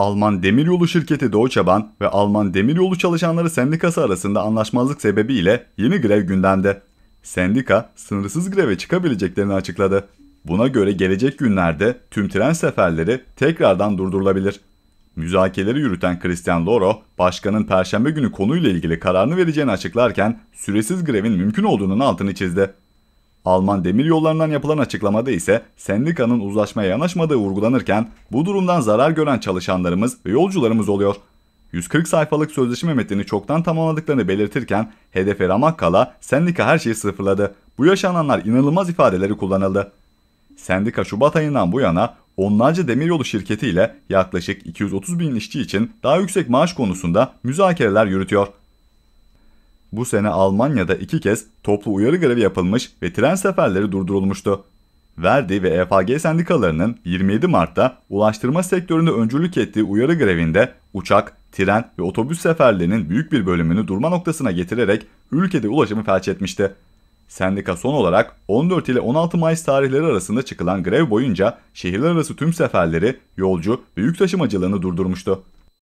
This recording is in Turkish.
Alman Demiryolu şirketi Deutsche Bahn ve Alman Demiryolu çalışanları sendikası arasında anlaşmazlık sebebiyle yeni grev gündemde. Sendika sınırsız greve çıkabileceklerini açıkladı. Buna göre gelecek günlerde tüm tren seferleri tekrardan durdurulabilir. Müzakereleri yürüten Christian Loro, başkanın perşembe günü konuyla ilgili kararını vereceğini açıklarken süresiz grevin mümkün olduğunun altını çizdi. Alman demir yollarından yapılan açıklamada ise sendikanın uzlaşmaya yanaşmadığı vurgulanırken bu durumdan zarar gören çalışanlarımız ve yolcularımız oluyor. 140 sayfalık sözleşme metnini çoktan tamamladıklarını belirtirken hedefe ramak kala sendika her şeyi sıfırladı. Bu yaşananlar inanılmaz ifadeleri kullanıldı. Sendika Şubat ayından bu yana onlarca demiryolu şirketiyle yaklaşık 230 bin işçi için daha yüksek maaş konusunda müzakereler yürütüyor. Bu sene Almanya'da iki kez toplu uyarı grevi yapılmış ve tren seferleri durdurulmuştu. Verdi ve EFG sendikalarının 27 Mart'ta ulaştırma sektöründe öncülük ettiği uyarı grevinde uçak, tren ve otobüs seferlerinin büyük bir bölümünü durma noktasına getirerek ülkede ulaşımı felç etmişti. Sendika son olarak 14 ile 16 Mayıs tarihleri arasında çıkılan grev boyunca şehirler arası tüm seferleri, yolcu ve yük taşımacılığını durdurmuştu.